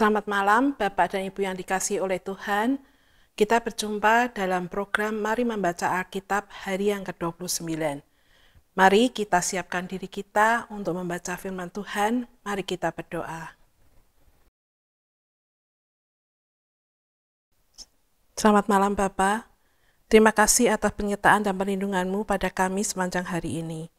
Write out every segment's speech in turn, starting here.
Selamat malam, Bapak dan Ibu yang dikasih oleh Tuhan. Kita berjumpa dalam program Mari Membaca Alkitab hari yang ke-29. Mari kita siapkan diri kita untuk membaca firman Tuhan. Mari kita berdoa. Selamat malam Bapak. Terima kasih atas penyertaan dan perlindunganmu pada kami sepanjang hari ini.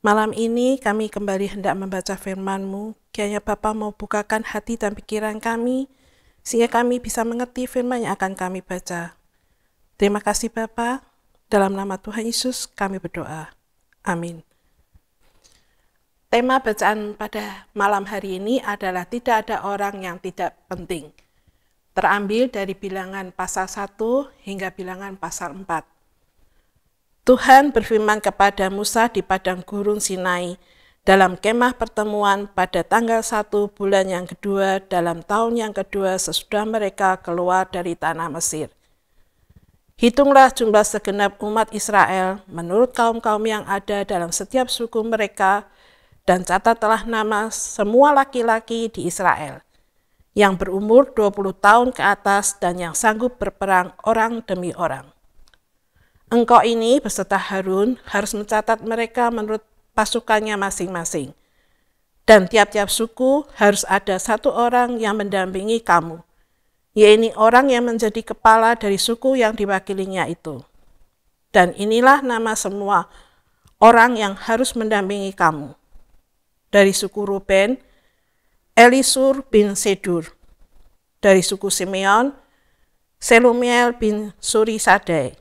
Malam ini kami kembali hendak membaca firman-Mu, kiranya Bapa mau bukakan hati dan pikiran kami, sehingga kami bisa mengerti firman yang akan kami baca. Terima kasih Bapa. dalam nama Tuhan Yesus kami berdoa. Amin. Tema bacaan pada malam hari ini adalah tidak ada orang yang tidak penting. Terambil dari bilangan pasal 1 hingga bilangan pasal 4. Tuhan berfirman kepada Musa di padang gurun Sinai dalam kemah pertemuan pada tanggal 1 bulan yang kedua dalam tahun yang kedua sesudah mereka keluar dari tanah Mesir. Hitunglah jumlah segenap umat Israel menurut kaum-kaum yang ada dalam setiap suku mereka dan catatlah nama semua laki-laki di Israel yang berumur 20 tahun ke atas dan yang sanggup berperang orang demi orang. Engkau ini beserta Harun harus mencatat mereka menurut pasukannya masing-masing. Dan tiap-tiap suku harus ada satu orang yang mendampingi kamu, yaitu orang yang menjadi kepala dari suku yang diwakilinya itu. Dan inilah nama semua orang yang harus mendampingi kamu. Dari suku Ruben, Elisur bin Sedur. Dari suku Simeon, Selumiel bin Suri Sadai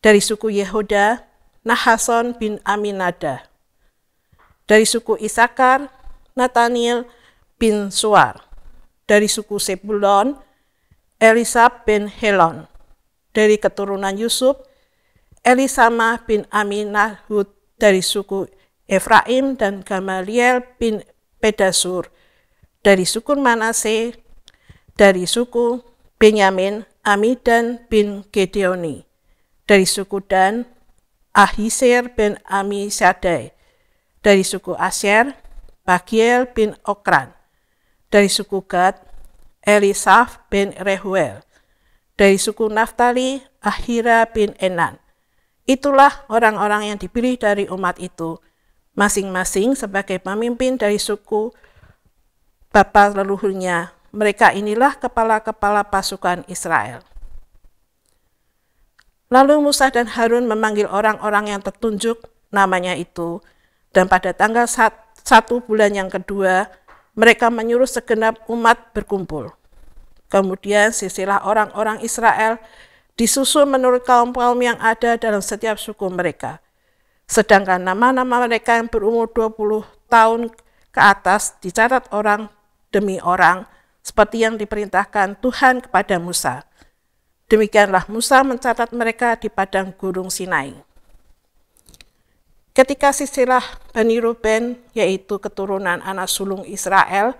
dari suku Yehuda, Nahason bin Aminada. Dari suku Isakar, Nathaniel bin Suar. Dari suku Sebulon, Elisa bin Helon. Dari keturunan Yusuf, Elisama bin Aminahud dari suku Efraim dan Gamaliel bin Pedasur dari suku Manase, dari suku Benyamin, Amidan bin Gedeoni dari suku Dan, Ahisir bin Ami Sadai, dari suku Asher, Bagiel bin Okran, dari suku Gad, Elisaf bin Rehuel, dari suku Naftali, Ahira bin Enan. Itulah orang-orang yang dipilih dari umat itu, masing-masing sebagai pemimpin dari suku bapak leluhurnya. Mereka inilah kepala-kepala pasukan Israel. Lalu Musa dan Harun memanggil orang-orang yang tertunjuk namanya itu. Dan pada tanggal satu bulan yang kedua, mereka menyuruh segenap umat berkumpul. Kemudian sisilah orang-orang Israel disusun menurut kaum-kaum yang ada dalam setiap suku mereka. Sedangkan nama-nama mereka yang berumur 20 tahun ke atas dicatat orang demi orang seperti yang diperintahkan Tuhan kepada Musa. Demikianlah Musa mencatat mereka di padang gurung Sinai. Ketika sisilah Bani Ruben, yaitu keturunan anak sulung Israel,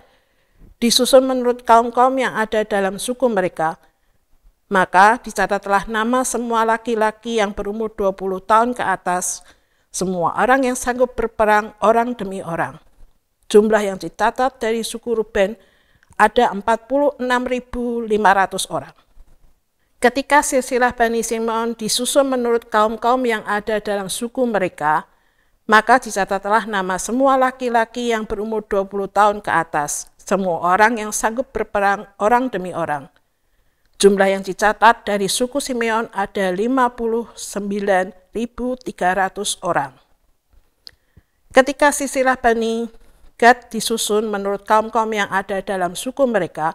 disusun menurut kaum-kaum yang ada dalam suku mereka, maka dicatatlah nama semua laki-laki yang berumur 20 tahun ke atas, semua orang yang sanggup berperang orang demi orang. Jumlah yang dicatat dari suku Ruben ada 46.500 orang. Ketika silsilah Bani Simeon disusun menurut kaum-kaum yang ada dalam suku mereka, maka dicatatlah nama semua laki-laki yang berumur 20 tahun ke atas, semua orang yang sanggup berperang orang demi orang. Jumlah yang dicatat dari suku Simeon ada 59.300 orang. Ketika silsilah Bani Gad disusun menurut kaum-kaum yang ada dalam suku mereka,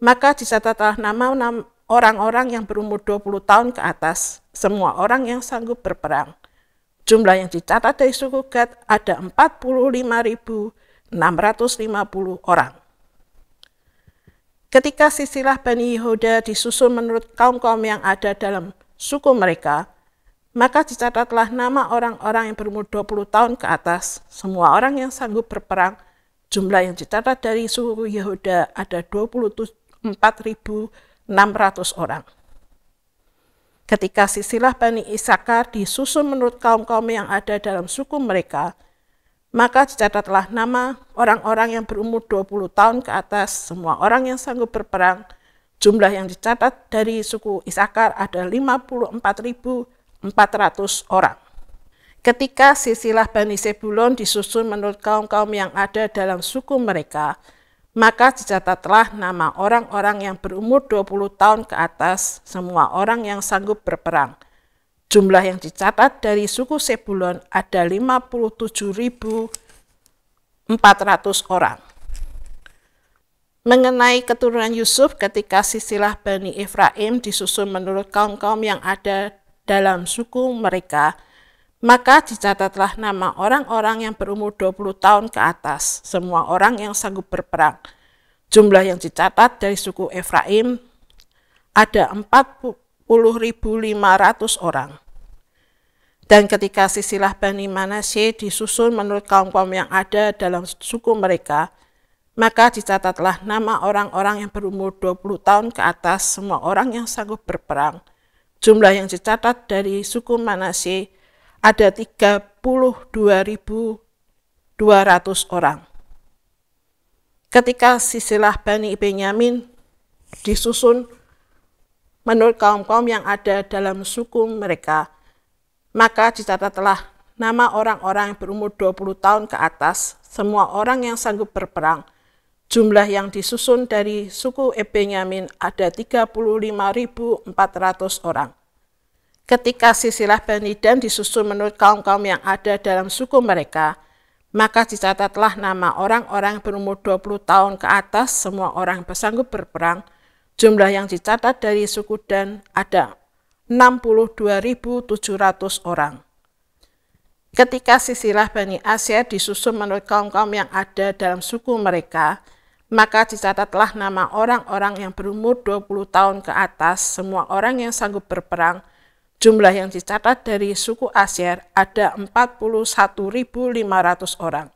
maka dicatatlah nama-nama orang-orang yang berumur 20 tahun ke atas, semua orang yang sanggup berperang. Jumlah yang dicatat dari suku Gad ada 45.650 orang. Ketika sisilah Bani Yehuda disusun menurut kaum-kaum yang ada dalam suku mereka, maka dicatatlah nama orang-orang yang berumur 20 tahun ke atas, semua orang yang sanggup berperang. Jumlah yang dicatat dari suku Yehuda ada 24.000 600 orang. Ketika sisilah Bani Isakar disusun menurut kaum-kaum yang ada dalam suku mereka, maka dicatatlah nama orang-orang yang berumur 20 tahun ke atas, semua orang yang sanggup berperang. Jumlah yang dicatat dari suku Isakar ada 54.400 orang. Ketika sisilah Bani Sebulon disusun menurut kaum-kaum yang ada dalam suku mereka, maka dicatatlah nama orang-orang yang berumur 20 tahun ke atas, semua orang yang sanggup berperang. Jumlah yang dicatat dari suku Sebulon ada 57.400 orang. Mengenai keturunan Yusuf ketika sisilah Bani Efraim disusun menurut kaum-kaum yang ada dalam suku mereka, maka dicatatlah nama orang-orang yang berumur 20 tahun ke atas, semua orang yang sanggup berperang. Jumlah yang dicatat dari suku Efraim ada 40.500 orang. Dan ketika sisilah Bani Manasye disusun menurut kaum-kaum yang ada dalam suku mereka, maka dicatatlah nama orang-orang yang berumur 20 tahun ke atas, semua orang yang sanggup berperang. Jumlah yang dicatat dari suku Manasye ada 32.200 orang. Ketika sisilah Bani Benyamin disusun menurut kaum-kaum yang ada dalam suku mereka, maka dicatatlah nama orang-orang yang berumur 20 tahun ke atas, semua orang yang sanggup berperang. Jumlah yang disusun dari suku Ebenyamin ada 35.400 orang. Ketika silsilah Bani Dan disusun menurut kaum-kaum yang ada dalam suku mereka, maka dicatatlah nama orang-orang berumur 20 tahun ke atas semua orang bersanggup berperang. Jumlah yang dicatat dari suku Dan ada 62.700 orang. Ketika sisilah Bani asyad disusun menurut kaum-kaum yang ada dalam suku mereka, maka dicatatlah nama orang-orang yang berumur 20 tahun ke atas, semua orang yang sanggup berperang, Jumlah yang dicatat dari suku Asyir ada 41.500 orang.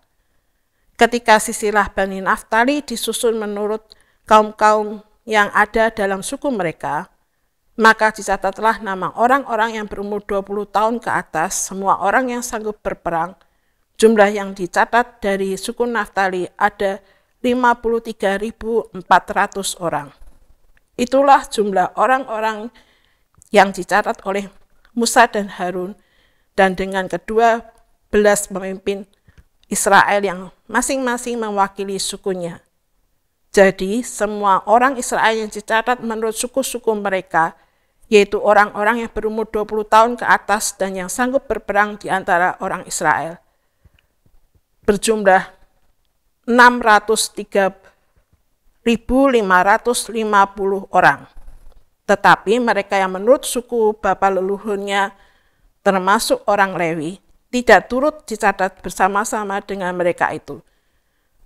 Ketika sisilah Bani Naftali disusun menurut kaum-kaum yang ada dalam suku mereka, maka dicatatlah nama orang-orang yang berumur 20 tahun ke atas, semua orang yang sanggup berperang. Jumlah yang dicatat dari suku Naftali ada 53.400 orang. Itulah jumlah orang-orang yang dicatat oleh Musa dan Harun dan dengan kedua belas pemimpin Israel yang masing-masing mewakili sukunya. Jadi semua orang Israel yang dicatat menurut suku-suku mereka, yaitu orang-orang yang berumur 20 tahun ke atas dan yang sanggup berperang di antara orang Israel. Berjumlah 603.550 orang. Tetapi mereka yang menurut suku bapak leluhurnya termasuk orang Lewi tidak turut dicatat bersama-sama dengan mereka itu.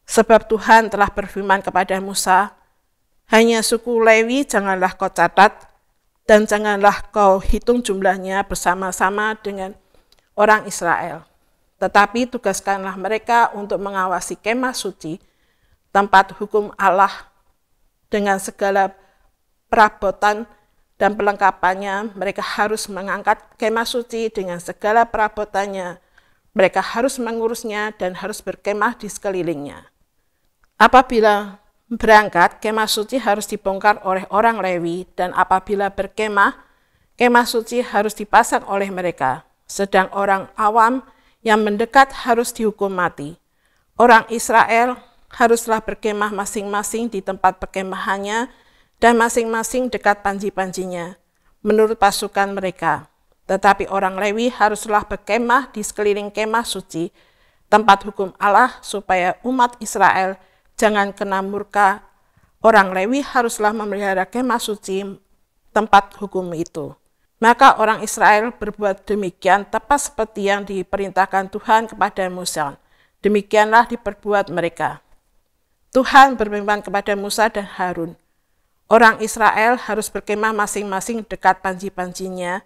Sebab Tuhan telah berfirman kepada Musa, hanya suku Lewi janganlah kau catat dan janganlah kau hitung jumlahnya bersama-sama dengan orang Israel. Tetapi tugaskanlah mereka untuk mengawasi kemah suci, tempat hukum Allah dengan segala perabotan dan perlengkapannya, mereka harus mengangkat kemah suci dengan segala perabotannya. Mereka harus mengurusnya dan harus berkemah di sekelilingnya. Apabila berangkat, kemah suci harus dibongkar oleh orang Lewi, dan apabila berkemah, kemah suci harus dipasang oleh mereka. Sedang orang awam yang mendekat harus dihukum mati. Orang Israel haruslah berkemah masing-masing di tempat perkemahannya, dan masing-masing dekat panji-panjinya, menurut pasukan mereka. Tetapi orang Lewi haruslah berkemah di sekeliling kemah suci, tempat hukum Allah supaya umat Israel jangan kena murka. Orang Lewi haruslah memelihara kemah suci tempat hukum itu. Maka orang Israel berbuat demikian tepat seperti yang diperintahkan Tuhan kepada Musa. Demikianlah diperbuat mereka. Tuhan berfirman kepada Musa dan Harun, Orang Israel harus berkemah masing-masing dekat panci-pancinya,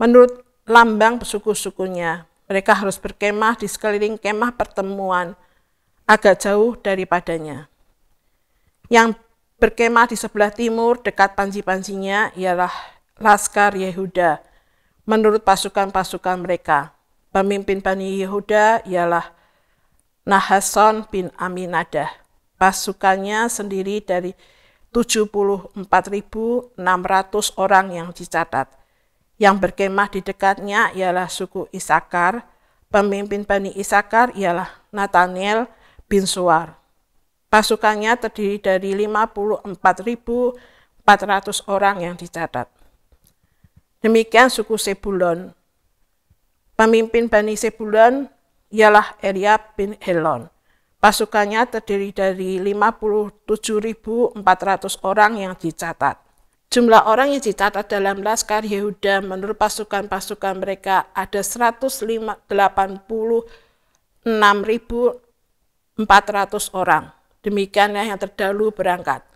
menurut lambang suku-sukunya. Mereka harus berkemah di sekeliling kemah pertemuan, agak jauh daripadanya. Yang berkemah di sebelah timur dekat panci-pancinya ialah Laskar Yehuda, menurut pasukan-pasukan mereka. Pemimpin Bani Yehuda ialah Nahason bin Aminadah. Pasukannya sendiri dari 74.600 orang yang dicatat. Yang berkemah di dekatnya ialah suku Isakar, pemimpin Bani Isakar ialah Nathaniel bin Suar. Pasukannya terdiri dari 54.400 orang yang dicatat. Demikian suku Sebulon. Pemimpin Bani Sebulon ialah Eliab bin Helon. Pasukannya terdiri dari 57.400 orang yang dicatat. Jumlah orang yang dicatat dalam Laskar Yehuda menurut pasukan-pasukan mereka ada 186.400 orang. Demikianlah yang terdahulu berangkat.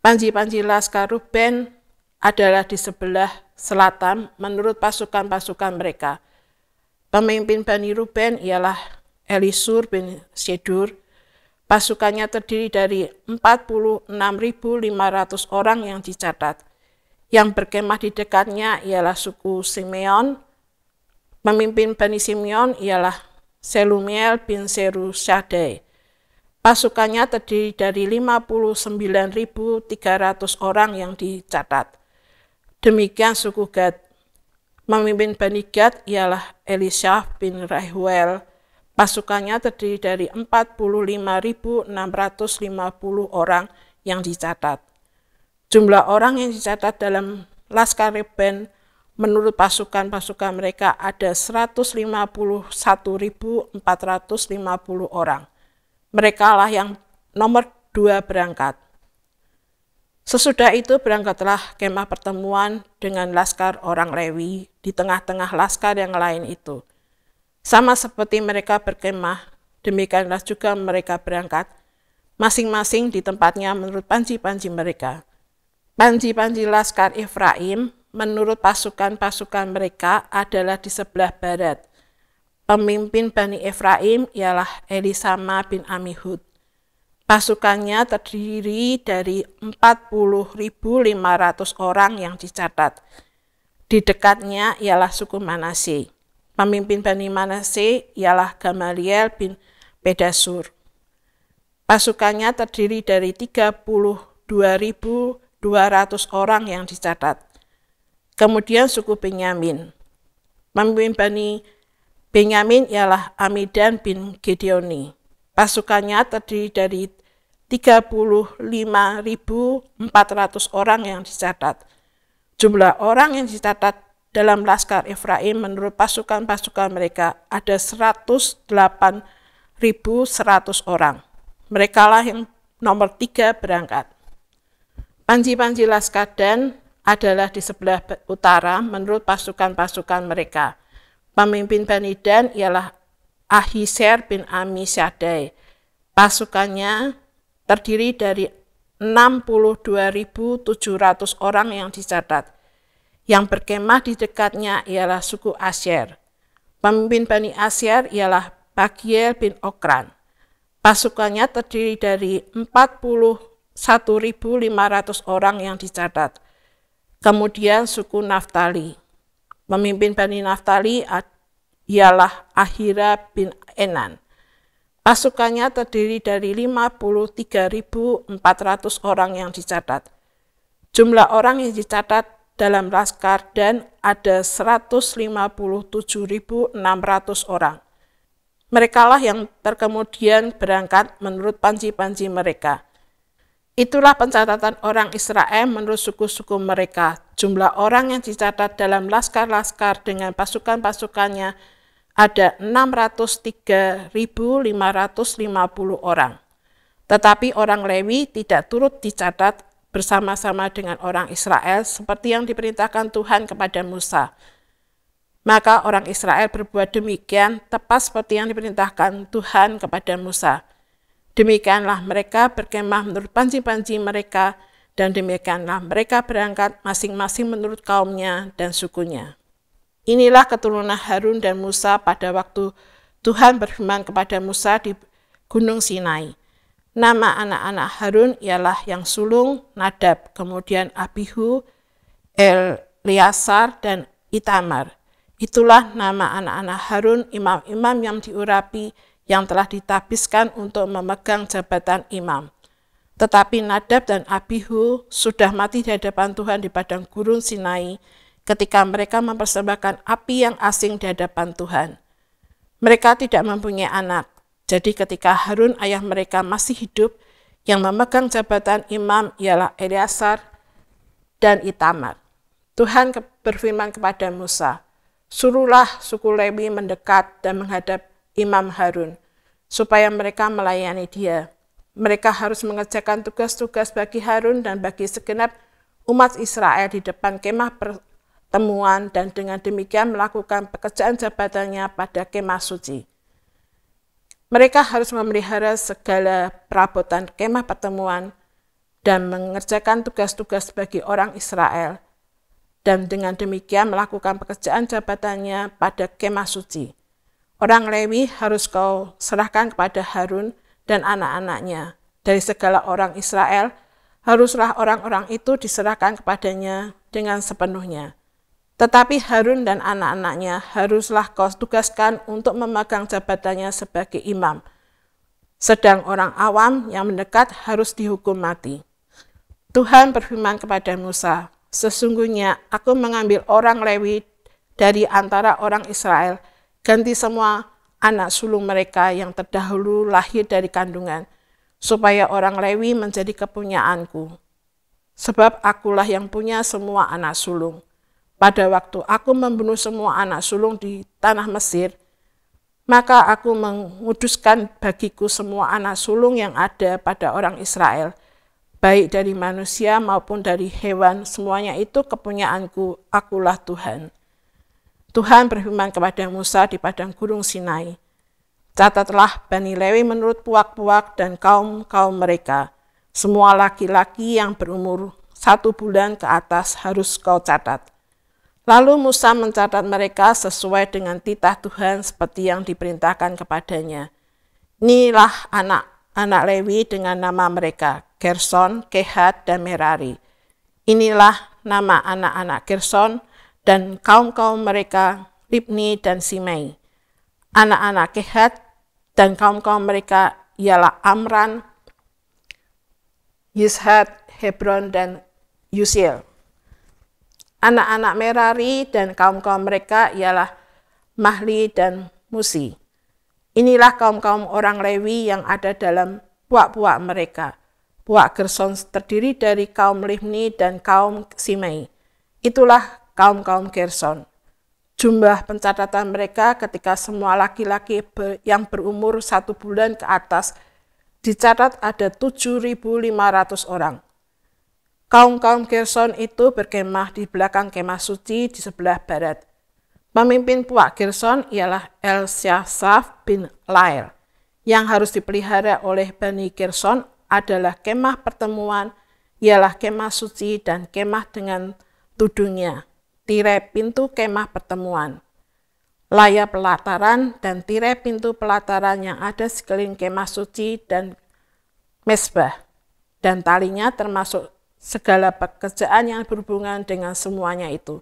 Panji-panji Laskar Ruben adalah di sebelah selatan menurut pasukan-pasukan mereka. Pemimpin Bani Ruben ialah Elisur bin Sidur. Pasukannya terdiri dari 46.500 orang yang dicatat. Yang berkemah di dekatnya ialah suku Simeon. Pemimpin Bani Simeon ialah Selumiel bin Seru Syadai. Pasukannya terdiri dari 59.300 orang yang dicatat. Demikian suku Gad. Memimpin Bani Gad ialah Elisha bin Rahuel. Pasukannya terdiri dari 45.650 orang yang dicatat. Jumlah orang yang dicatat dalam Laskar Reben menurut pasukan-pasukan mereka ada 151.450 orang. Mereka lah yang nomor dua berangkat. Sesudah itu berangkatlah kemah pertemuan dengan laskar orang Lewi di tengah-tengah laskar yang lain itu – sama seperti mereka berkemah, demikianlah juga mereka berangkat, masing-masing di tempatnya menurut panji-panji mereka. Panji-panji Laskar Efraim menurut pasukan-pasukan mereka adalah di sebelah barat. Pemimpin Bani Efraim ialah Elisama bin Amihud. Pasukannya terdiri dari 40.500 orang yang dicatat. Di dekatnya ialah suku Manasih. Pemimpin Bani Manase ialah Gamaliel bin Pedasur. Pasukannya terdiri dari 32.200 orang yang dicatat. Kemudian suku Benyamin. Pemimpin Bani Benyamin ialah Amidan bin Gedeoni. Pasukannya terdiri dari 35.400 orang yang dicatat. Jumlah orang yang dicatat dalam Laskar Efraim menurut pasukan-pasukan mereka ada 108.100 orang. Merekalah yang nomor tiga berangkat. Panji-panji Laskar dan adalah di sebelah utara menurut pasukan-pasukan mereka. Pemimpin Bani Dan ialah Ahiser bin Amisyadai. Pasukannya terdiri dari 62.700 orang yang dicatat. Yang berkemah di dekatnya ialah suku Asyar. Pemimpin Bani Asyar ialah Bagiel bin Okran. Pasukannya terdiri dari 41.500 orang yang dicatat. Kemudian suku Naftali. Pemimpin Bani Naftali ialah Ahira bin Enan. Pasukannya terdiri dari 53.400 orang yang dicatat. Jumlah orang yang dicatat dalam Laskar Dan ada 157.600 orang. Merekalah yang terkemudian berangkat menurut panji-panji mereka. Itulah pencatatan orang Israel menurut suku-suku mereka. Jumlah orang yang dicatat dalam laskar-laskar dengan pasukan-pasukannya ada 603.550 orang. Tetapi orang Lewi tidak turut dicatat bersama-sama dengan orang Israel seperti yang diperintahkan Tuhan kepada Musa. Maka orang Israel berbuat demikian tepat seperti yang diperintahkan Tuhan kepada Musa. Demikianlah mereka berkemah menurut panci-panci mereka dan demikianlah mereka berangkat masing-masing menurut kaumnya dan sukunya. Inilah keturunan Harun dan Musa pada waktu Tuhan berfirman kepada Musa di Gunung Sinai. Nama anak-anak Harun ialah yang sulung, Nadab, kemudian Abihu, Eliasar, dan Itamar. Itulah nama anak-anak Harun, imam-imam yang diurapi, yang telah ditabiskan untuk memegang jabatan imam. Tetapi Nadab dan Abihu sudah mati di hadapan Tuhan di padang gurun Sinai ketika mereka mempersembahkan api yang asing di hadapan Tuhan. Mereka tidak mempunyai anak, jadi ketika Harun ayah mereka masih hidup, yang memegang jabatan imam ialah Eleazar dan Itamar. Tuhan berfirman kepada Musa, Suruhlah suku Lewi mendekat dan menghadap Imam Harun, supaya mereka melayani dia. Mereka harus mengerjakan tugas-tugas bagi Harun dan bagi segenap umat Israel di depan kemah pertemuan dan dengan demikian melakukan pekerjaan jabatannya pada kemah suci. Mereka harus memelihara segala perabotan kemah pertemuan dan mengerjakan tugas-tugas bagi orang Israel, dan dengan demikian melakukan pekerjaan jabatannya pada kemah suci. Orang Lewi harus kau serahkan kepada Harun dan anak-anaknya. Dari segala orang Israel, haruslah orang-orang itu diserahkan kepadanya dengan sepenuhnya. Tetapi Harun dan anak-anaknya haruslah kau tugaskan untuk memegang jabatannya sebagai imam. Sedang orang awam yang mendekat harus dihukum mati. Tuhan berfirman kepada Musa, Sesungguhnya aku mengambil orang Lewi dari antara orang Israel, ganti semua anak sulung mereka yang terdahulu lahir dari kandungan, supaya orang Lewi menjadi kepunyaanku. Sebab akulah yang punya semua anak sulung. Pada waktu aku membunuh semua anak sulung di tanah Mesir, maka aku menguduskan bagiku semua anak sulung yang ada pada orang Israel, baik dari manusia maupun dari hewan, semuanya itu kepunyaanku, akulah Tuhan. Tuhan berfirman kepada Musa di padang Gurung Sinai, Catatlah Bani Lewi menurut puak-puak dan kaum-kaum mereka. Semua laki-laki yang berumur satu bulan ke atas harus kau catat. Lalu Musa mencatat mereka sesuai dengan titah Tuhan seperti yang diperintahkan kepadanya. Inilah anak-anak Lewi dengan nama mereka, Gerson, Kehat, dan Merari. Inilah nama anak-anak Gerson dan kaum-kaum mereka, Libni dan Simei. Anak-anak Kehat dan kaum-kaum mereka ialah Amran, Yishad, Hebron, dan Yusiel. Anak-anak Merari dan kaum-kaum mereka ialah Mahli dan Musi. Inilah kaum-kaum orang Lewi yang ada dalam puak-puak mereka. Puak Gerson terdiri dari kaum Limni dan kaum Simei. Itulah kaum-kaum Gerson. Jumlah pencatatan mereka ketika semua laki-laki yang berumur satu bulan ke atas dicatat ada 7.500 orang. Kaum-kaum Gerson itu berkemah di belakang kemah suci di sebelah barat. Pemimpin puak Gerson ialah Syasaf bin Lail. Yang harus dipelihara oleh Bani Gerson adalah kemah pertemuan, ialah kemah suci dan kemah dengan tudungnya, tirai pintu kemah pertemuan. Layar pelataran dan tirai pintu pelataran yang ada sekeliling kemah suci dan mesbah, dan talinya termasuk segala pekerjaan yang berhubungan dengan semuanya itu.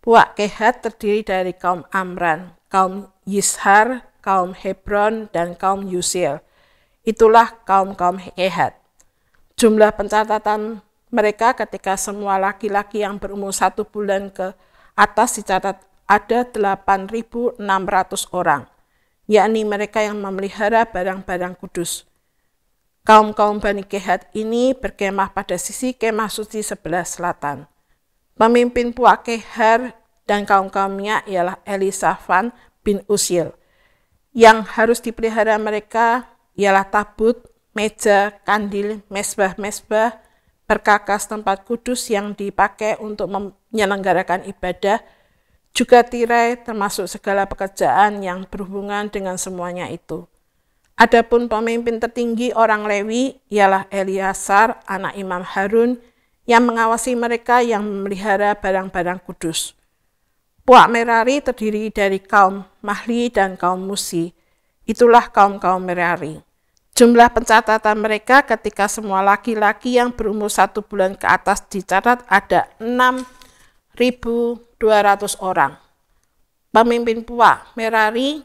Puak Kehat terdiri dari kaum Amran, kaum Yishar, kaum Hebron, dan kaum Yusil. Itulah kaum-kaum Kehat. Jumlah pencatatan mereka ketika semua laki-laki yang berumur satu bulan ke atas dicatat ada 8.600 orang, yakni mereka yang memelihara barang-barang kudus. Kaum-kaum Bani Kehat ini berkemah pada sisi kemah suci sebelah selatan. Pemimpin Puak Kehar dan kaum-kaumnya ialah Elisafan bin Usil. Yang harus dipelihara mereka ialah tabut, meja, kandil, mesbah-mesbah, perkakas tempat kudus yang dipakai untuk menyelenggarakan ibadah, juga tirai termasuk segala pekerjaan yang berhubungan dengan semuanya itu. Adapun pemimpin tertinggi orang Lewi ialah Eliasar, anak Imam Harun, yang mengawasi mereka yang memelihara barang-barang kudus. Puak Merari terdiri dari kaum Mahli dan kaum Musi. Itulah kaum-kaum Merari. Jumlah pencatatan mereka ketika semua laki-laki yang berumur satu bulan ke atas dicatat ada 6.200 orang. Pemimpin Puak Merari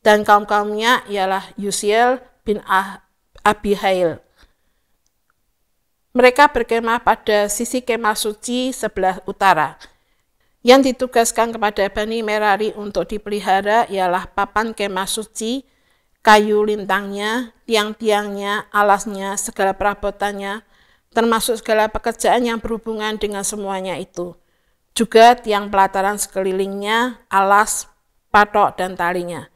dan kaum-kaumnya ialah Yusiel bin ah, Abihail. Mereka berkemah pada sisi kemah suci sebelah utara. Yang ditugaskan kepada Bani Merari untuk dipelihara ialah papan kemah suci, kayu lintangnya, tiang-tiangnya, alasnya, segala perabotannya, termasuk segala pekerjaan yang berhubungan dengan semuanya itu. Juga tiang pelataran sekelilingnya, alas, patok, dan talinya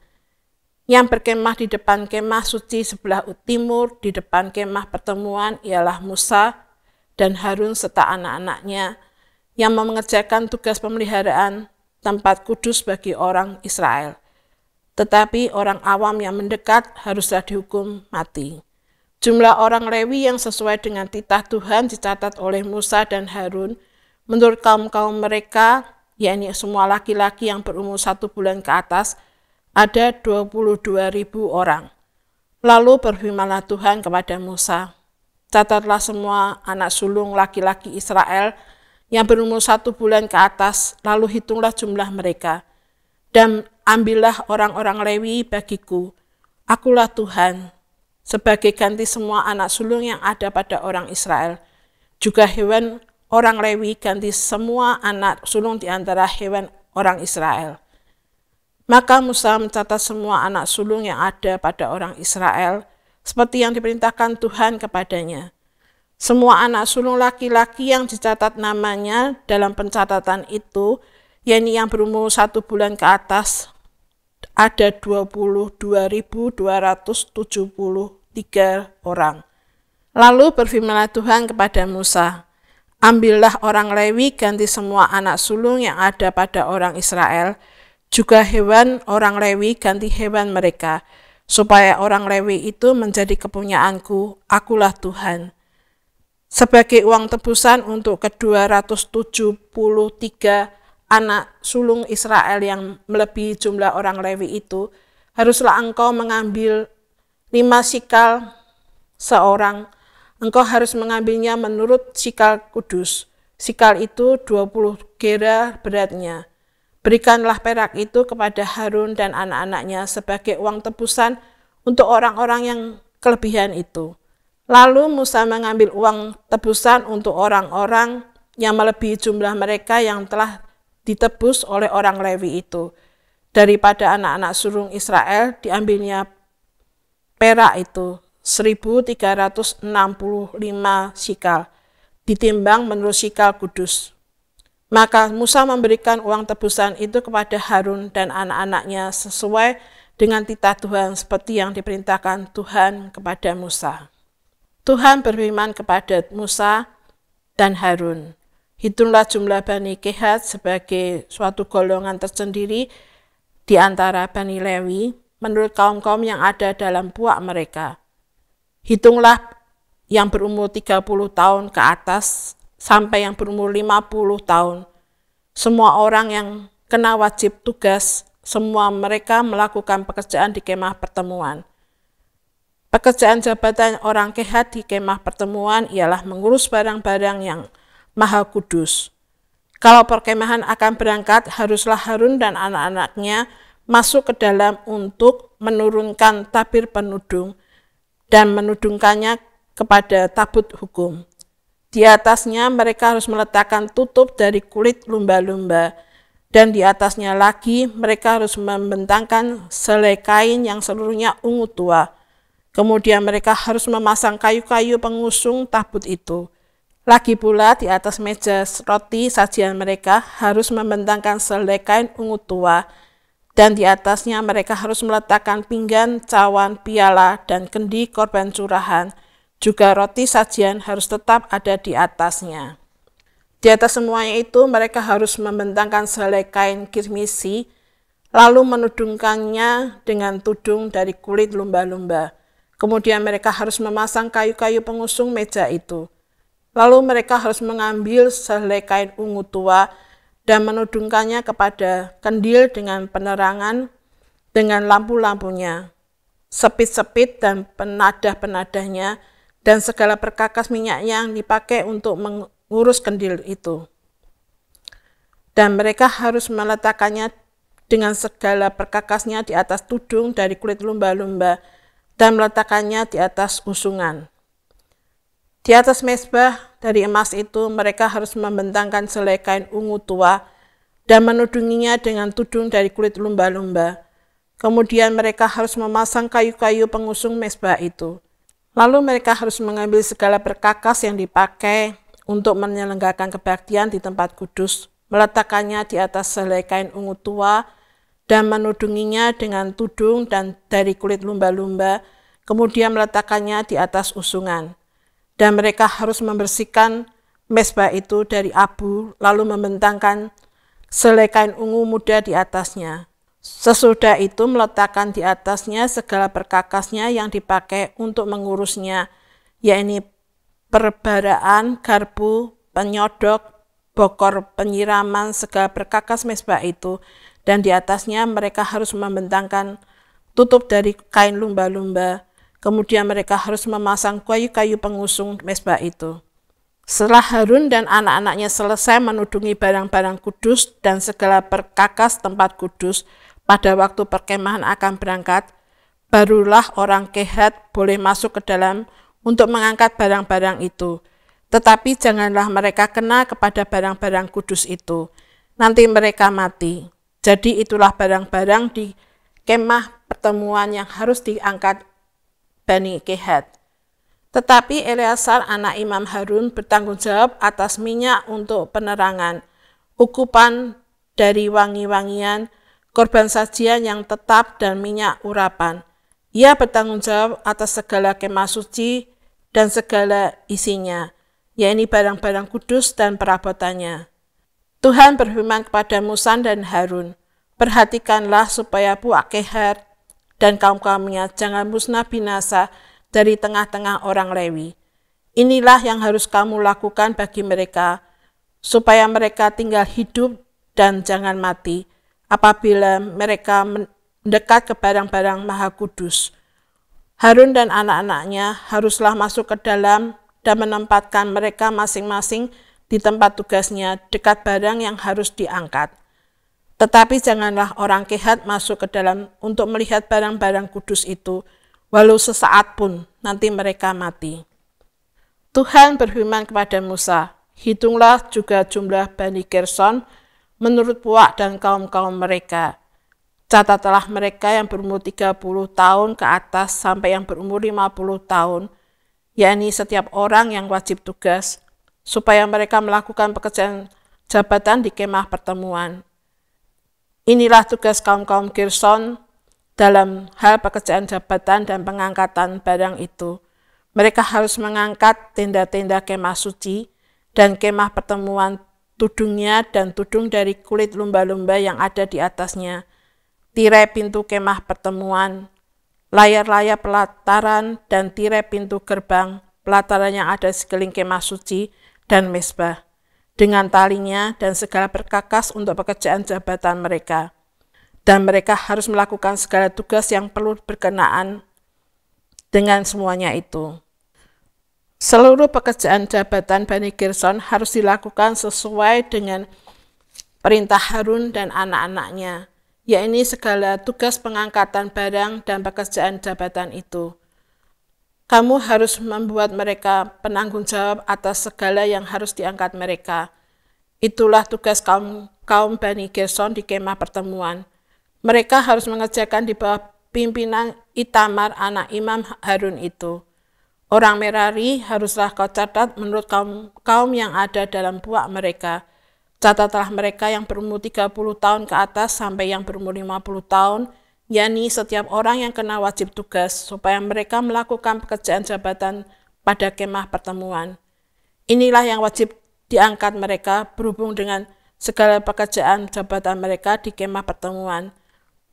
yang berkemah di depan kemah suci sebelah timur, di depan kemah pertemuan ialah Musa dan Harun serta anak-anaknya yang mengerjakan tugas pemeliharaan tempat kudus bagi orang Israel. Tetapi orang awam yang mendekat haruslah dihukum mati. Jumlah orang Lewi yang sesuai dengan titah Tuhan dicatat oleh Musa dan Harun menurut kaum-kaum mereka, yakni semua laki-laki yang berumur satu bulan ke atas, ada 22.000 orang. Lalu berfirmanlah Tuhan kepada Musa, Catatlah semua anak sulung laki-laki Israel yang berumur satu bulan ke atas, lalu hitunglah jumlah mereka. Dan ambillah orang-orang Lewi bagiku. Akulah Tuhan, sebagai ganti semua anak sulung yang ada pada orang Israel. Juga hewan orang Lewi ganti semua anak sulung di antara hewan orang Israel. Maka Musa mencatat semua anak sulung yang ada pada orang Israel, seperti yang diperintahkan Tuhan kepadanya. Semua anak sulung laki-laki yang dicatat namanya dalam pencatatan itu, yakni yang berumur satu bulan ke atas, ada 22.273 orang. Lalu berfirmanlah Tuhan kepada Musa, Ambillah orang Lewi ganti semua anak sulung yang ada pada orang Israel, juga hewan orang Lewi ganti hewan mereka, supaya orang Lewi itu menjadi kepunyaanku, akulah Tuhan. Sebagai uang tebusan untuk ke-273 anak sulung Israel yang melebihi jumlah orang Lewi itu, haruslah engkau mengambil lima sikal seorang, engkau harus mengambilnya menurut sikal kudus. Sikal itu 20 gera beratnya Berikanlah perak itu kepada Harun dan anak-anaknya sebagai uang tebusan untuk orang-orang yang kelebihan itu. Lalu Musa mengambil uang tebusan untuk orang-orang yang melebihi jumlah mereka yang telah ditebus oleh orang Lewi itu. Daripada anak-anak surung Israel diambilnya perak itu 1365 sikal, ditimbang menurut sikal kudus. Maka Musa memberikan uang tebusan itu kepada Harun dan anak-anaknya sesuai dengan titah Tuhan seperti yang diperintahkan Tuhan kepada Musa. Tuhan berfirman kepada Musa dan Harun, Hitunglah jumlah Bani Kehat sebagai suatu golongan tersendiri di antara Bani Lewi menurut kaum-kaum yang ada dalam puak mereka. Hitunglah yang berumur 30 tahun ke atas sampai yang berumur 50 tahun. Semua orang yang kena wajib tugas, semua mereka melakukan pekerjaan di kemah pertemuan. Pekerjaan jabatan orang kehat di kemah pertemuan ialah mengurus barang-barang yang maha kudus. Kalau perkemahan akan berangkat, haruslah Harun dan anak-anaknya masuk ke dalam untuk menurunkan tabir penudung dan menudungkannya kepada tabut hukum. Di atasnya mereka harus meletakkan tutup dari kulit lumba-lumba. Dan di atasnya lagi mereka harus membentangkan selai kain yang seluruhnya ungu tua. Kemudian mereka harus memasang kayu-kayu pengusung tabut itu. Lagi pula di atas meja roti sajian mereka harus membentangkan selai kain ungu tua, dan di atasnya mereka harus meletakkan pinggan, cawan, piala, dan kendi korban curahan, juga roti sajian harus tetap ada di atasnya. Di atas semuanya itu mereka harus membentangkan selai kain kirmisi, lalu menudungkannya dengan tudung dari kulit lumba-lumba. Kemudian mereka harus memasang kayu-kayu pengusung meja itu. Lalu mereka harus mengambil selai kain ungu tua dan menudungkannya kepada kendil dengan penerangan dengan lampu-lampunya, sepit-sepit dan penadah-penadahnya, dan segala perkakas minyak yang dipakai untuk mengurus kendil itu. Dan mereka harus meletakkannya dengan segala perkakasnya di atas tudung dari kulit lumba-lumba dan meletakkannya di atas usungan. Di atas mesbah dari emas itu mereka harus membentangkan selai kain ungu tua dan menudunginya dengan tudung dari kulit lumba-lumba. Kemudian mereka harus memasang kayu-kayu pengusung mesbah itu. Lalu mereka harus mengambil segala perkakas yang dipakai untuk menyelenggarakan kebaktian di tempat kudus, meletakkannya di atas selai kain ungu tua, dan menudunginya dengan tudung dan dari kulit lumba-lumba, kemudian meletakkannya di atas usungan. Dan mereka harus membersihkan mesbah itu dari abu, lalu membentangkan selai kain ungu muda di atasnya. Sesudah itu meletakkan di atasnya segala perkakasnya yang dipakai untuk mengurusnya, yakni perbaraan, garpu, penyodok, bokor penyiraman segala perkakas mesbah itu, dan di atasnya mereka harus membentangkan tutup dari kain lumba-lumba, kemudian mereka harus memasang kayu-kayu pengusung mesbah itu. Setelah Harun dan anak-anaknya selesai menudungi barang-barang kudus dan segala perkakas tempat kudus, pada waktu perkemahan akan berangkat, barulah orang kehat boleh masuk ke dalam untuk mengangkat barang-barang itu. Tetapi janganlah mereka kena kepada barang-barang kudus itu. Nanti mereka mati. Jadi itulah barang-barang di kemah pertemuan yang harus diangkat Bani Kehat. Tetapi Eleazar anak Imam Harun bertanggung jawab atas minyak untuk penerangan, ukupan dari wangi-wangian, korban sajian yang tetap dan minyak urapan. Ia bertanggung jawab atas segala kemah suci dan segala isinya, yaitu barang-barang kudus dan perabotannya. Tuhan berfirman kepada Musa dan Harun, Perhatikanlah supaya buah kehar dan kaum-kaumnya jangan musnah binasa dari tengah-tengah orang Lewi. Inilah yang harus kamu lakukan bagi mereka, supaya mereka tinggal hidup dan jangan mati, apabila mereka mendekat ke barang-barang maha kudus. Harun dan anak-anaknya haruslah masuk ke dalam dan menempatkan mereka masing-masing di tempat tugasnya dekat barang yang harus diangkat. Tetapi janganlah orang kehat masuk ke dalam untuk melihat barang-barang kudus itu, walau sesaat pun nanti mereka mati. Tuhan berfirman kepada Musa, Hitunglah juga jumlah Bani Gerson menurut Puak dan kaum-kaum mereka. Catatlah mereka yang berumur 30 tahun ke atas sampai yang berumur 50 tahun, yakni setiap orang yang wajib tugas, supaya mereka melakukan pekerjaan jabatan di kemah pertemuan. Inilah tugas kaum-kaum Gerson dalam hal pekerjaan jabatan dan pengangkatan barang itu. Mereka harus mengangkat tenda-tenda kemah suci dan kemah pertemuan tudungnya dan tudung dari kulit lumba-lumba yang ada di atasnya, tirai pintu kemah pertemuan, layar-layar pelataran dan tirai pintu gerbang, pelataran yang ada sekeliling kemah suci dan mesbah, dengan talinya dan segala perkakas untuk pekerjaan jabatan mereka. Dan mereka harus melakukan segala tugas yang perlu berkenaan dengan semuanya itu. Seluruh pekerjaan jabatan Bani Gerson harus dilakukan sesuai dengan perintah Harun dan anak-anaknya, yakni segala tugas pengangkatan barang dan pekerjaan jabatan itu. Kamu harus membuat mereka penanggung jawab atas segala yang harus diangkat mereka. Itulah tugas kaum, kaum Bani Gerson di kemah pertemuan. Mereka harus mengerjakan di bawah pimpinan Itamar anak Imam Harun itu. Orang Merari haruslah kau catat menurut kaum, kaum yang ada dalam buah mereka. Catatlah mereka yang berumur 30 tahun ke atas sampai yang berumur 50 tahun, yakni setiap orang yang kena wajib tugas, supaya mereka melakukan pekerjaan jabatan pada kemah pertemuan. Inilah yang wajib diangkat mereka berhubung dengan segala pekerjaan jabatan mereka di kemah pertemuan,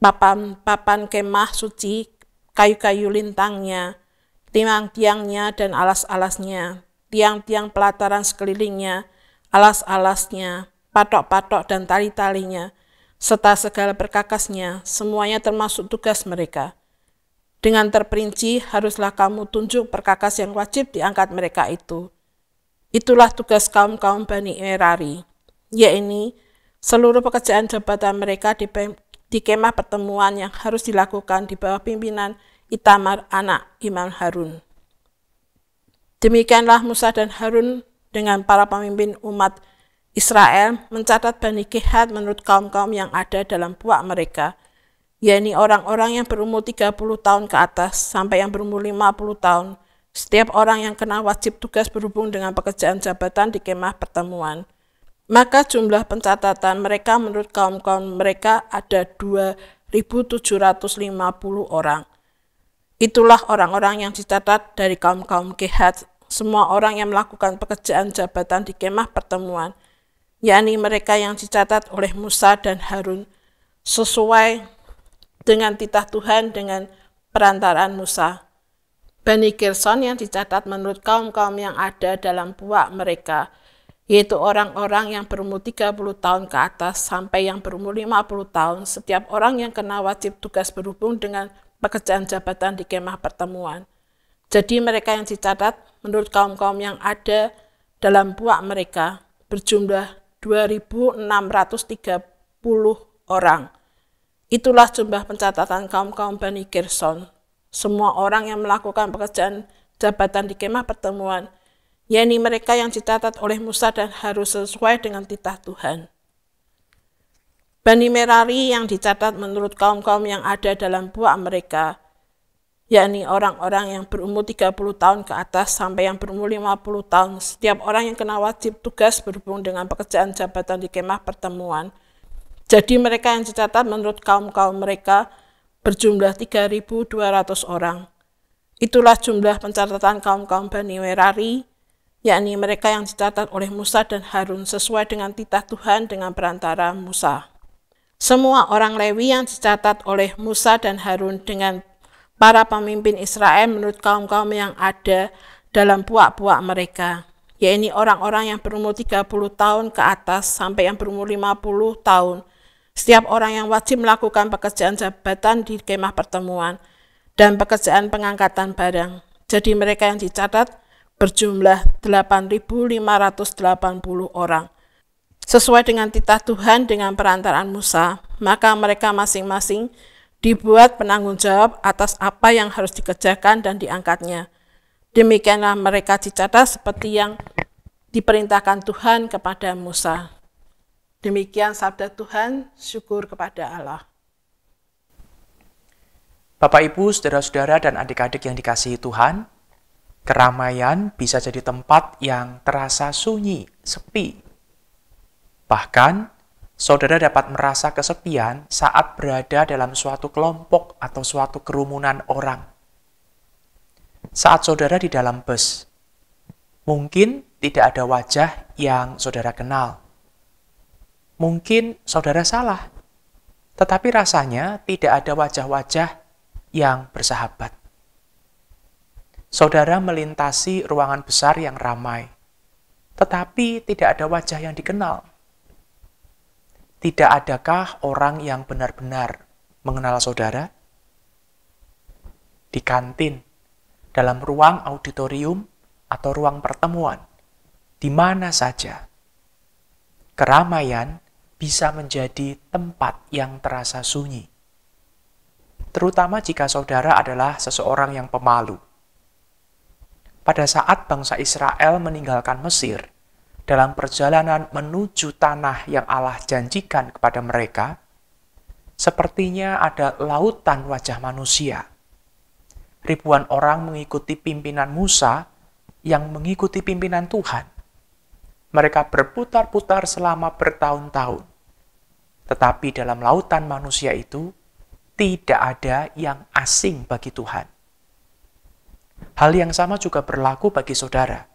papan-papan kemah suci, kayu-kayu lintangnya, tiang-tiangnya dan alas-alasnya, tiang-tiang pelataran sekelilingnya, alas-alasnya, patok-patok dan tali-talinya, serta segala perkakasnya, semuanya termasuk tugas mereka. Dengan terperinci, haruslah kamu tunjuk perkakas yang wajib diangkat mereka itu. Itulah tugas kaum-kaum Bani Merari, yaitu seluruh pekerjaan jabatan mereka di, di kemah pertemuan yang harus dilakukan di bawah pimpinan Itamar anak Imam Harun. Demikianlah Musa dan Harun dengan para pemimpin umat Israel mencatat Bani Kehat menurut kaum-kaum yang ada dalam puak mereka, yakni orang-orang yang berumur 30 tahun ke atas sampai yang berumur 50 tahun, setiap orang yang kena wajib tugas berhubung dengan pekerjaan jabatan di kemah pertemuan. Maka jumlah pencatatan mereka menurut kaum-kaum mereka ada 2.750 orang. Itulah orang-orang yang dicatat dari kaum-kaum kehat, semua orang yang melakukan pekerjaan jabatan di kemah pertemuan, yakni mereka yang dicatat oleh Musa dan Harun, sesuai dengan titah Tuhan dengan perantaraan Musa. Bani Gerson yang dicatat menurut kaum-kaum yang ada dalam buah mereka, yaitu orang-orang yang berumur 30 tahun ke atas sampai yang berumur 50 tahun, setiap orang yang kena wajib tugas berhubung dengan pekerjaan jabatan di kemah pertemuan. Jadi mereka yang dicatat menurut kaum-kaum yang ada dalam puak mereka berjumlah 2.630 orang. Itulah jumlah pencatatan kaum-kaum Bani Gerson. Semua orang yang melakukan pekerjaan jabatan di kemah pertemuan, yakni mereka yang dicatat oleh Musa dan harus sesuai dengan titah Tuhan. Bani Merari yang dicatat menurut kaum-kaum yang ada dalam buah mereka, yakni orang-orang yang berumur 30 tahun ke atas sampai yang berumur 50 tahun. Setiap orang yang kena wajib tugas berhubung dengan pekerjaan jabatan di kemah pertemuan. Jadi mereka yang dicatat menurut kaum-kaum mereka berjumlah 3.200 orang. Itulah jumlah pencatatan kaum-kaum Bani Merari, yakni mereka yang dicatat oleh Musa dan Harun sesuai dengan titah Tuhan dengan perantara Musa. Semua orang Lewi yang dicatat oleh Musa dan Harun dengan para pemimpin Israel menurut kaum-kaum yang ada dalam puak-puak mereka, yaitu orang-orang yang berumur 30 tahun ke atas sampai yang berumur 50 tahun. Setiap orang yang wajib melakukan pekerjaan jabatan di kemah pertemuan dan pekerjaan pengangkatan barang. Jadi mereka yang dicatat berjumlah 8.580 orang sesuai dengan titah Tuhan dengan perantaraan Musa, maka mereka masing-masing dibuat penanggung jawab atas apa yang harus dikerjakan dan diangkatnya. Demikianlah mereka dicatat seperti yang diperintahkan Tuhan kepada Musa. Demikian sabda Tuhan, syukur kepada Allah. Bapak, Ibu, saudara-saudara, dan adik-adik yang dikasihi Tuhan, keramaian bisa jadi tempat yang terasa sunyi, sepi, Bahkan, saudara dapat merasa kesepian saat berada dalam suatu kelompok atau suatu kerumunan orang. Saat saudara di dalam bus, mungkin tidak ada wajah yang saudara kenal. Mungkin saudara salah, tetapi rasanya tidak ada wajah-wajah yang bersahabat. Saudara melintasi ruangan besar yang ramai, tetapi tidak ada wajah yang dikenal. Tidak adakah orang yang benar-benar mengenal saudara? Di kantin, dalam ruang auditorium atau ruang pertemuan, di mana saja. Keramaian bisa menjadi tempat yang terasa sunyi. Terutama jika saudara adalah seseorang yang pemalu. Pada saat bangsa Israel meninggalkan Mesir, dalam perjalanan menuju tanah yang Allah janjikan kepada mereka, sepertinya ada lautan wajah manusia. Ribuan orang mengikuti pimpinan Musa yang mengikuti pimpinan Tuhan. Mereka berputar-putar selama bertahun-tahun. Tetapi dalam lautan manusia itu, tidak ada yang asing bagi Tuhan. Hal yang sama juga berlaku bagi saudara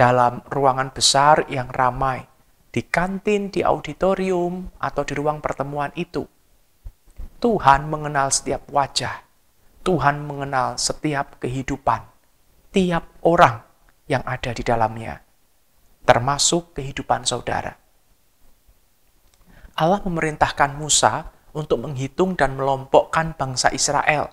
dalam ruangan besar yang ramai, di kantin, di auditorium, atau di ruang pertemuan itu. Tuhan mengenal setiap wajah, Tuhan mengenal setiap kehidupan, tiap orang yang ada di dalamnya, termasuk kehidupan saudara. Allah memerintahkan Musa untuk menghitung dan melompokkan bangsa Israel.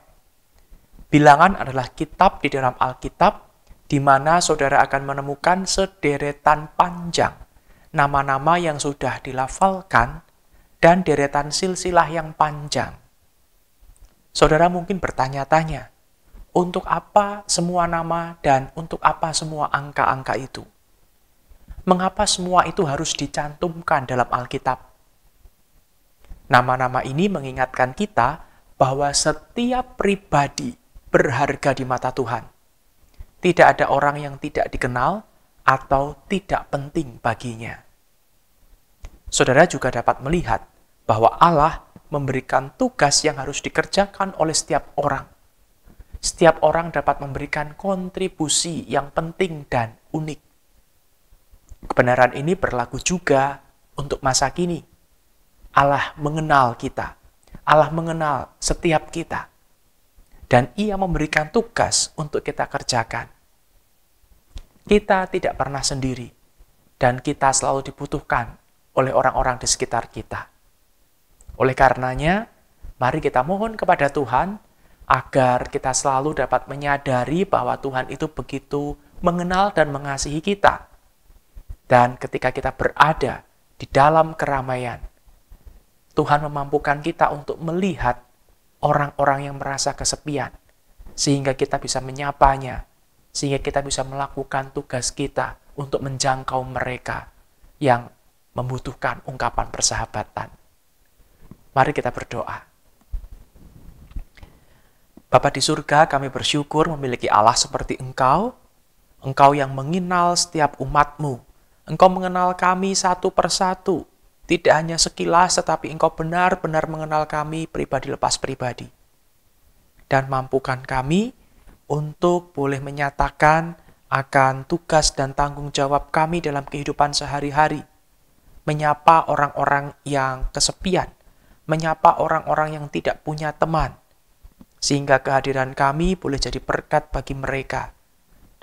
Bilangan adalah kitab di dalam Alkitab di mana saudara akan menemukan sederetan panjang nama-nama yang sudah dilafalkan dan deretan silsilah yang panjang. Saudara mungkin bertanya-tanya, untuk apa semua nama dan untuk apa semua angka-angka itu? Mengapa semua itu harus dicantumkan dalam Alkitab? Nama-nama ini mengingatkan kita bahwa setiap pribadi berharga di mata Tuhan tidak ada orang yang tidak dikenal atau tidak penting baginya. Saudara juga dapat melihat bahwa Allah memberikan tugas yang harus dikerjakan oleh setiap orang. Setiap orang dapat memberikan kontribusi yang penting dan unik. Kebenaran ini berlaku juga untuk masa kini. Allah mengenal kita. Allah mengenal setiap kita dan ia memberikan tugas untuk kita kerjakan. Kita tidak pernah sendiri, dan kita selalu dibutuhkan oleh orang-orang di sekitar kita. Oleh karenanya, mari kita mohon kepada Tuhan agar kita selalu dapat menyadari bahwa Tuhan itu begitu mengenal dan mengasihi kita. Dan ketika kita berada di dalam keramaian, Tuhan memampukan kita untuk melihat orang-orang yang merasa kesepian, sehingga kita bisa menyapanya, sehingga kita bisa melakukan tugas kita untuk menjangkau mereka yang membutuhkan ungkapan persahabatan. Mari kita berdoa. Bapa di surga, kami bersyukur memiliki Allah seperti Engkau, Engkau yang mengenal setiap umatmu, Engkau mengenal kami satu persatu, tidak hanya sekilas, tetapi engkau benar-benar mengenal kami pribadi lepas pribadi. Dan mampukan kami untuk boleh menyatakan akan tugas dan tanggung jawab kami dalam kehidupan sehari-hari. Menyapa orang-orang yang kesepian, menyapa orang-orang yang tidak punya teman, sehingga kehadiran kami boleh jadi berkat bagi mereka.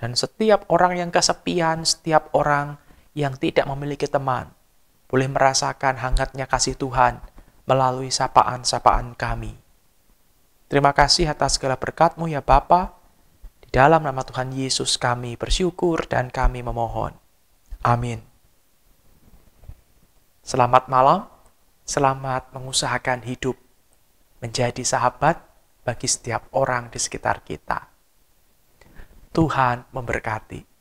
Dan setiap orang yang kesepian, setiap orang yang tidak memiliki teman, boleh merasakan hangatnya kasih Tuhan melalui sapaan-sapaan kami. Terima kasih atas segala berkatmu ya Bapa. Di dalam nama Tuhan Yesus kami bersyukur dan kami memohon. Amin. Selamat malam, selamat mengusahakan hidup menjadi sahabat bagi setiap orang di sekitar kita. Tuhan memberkati.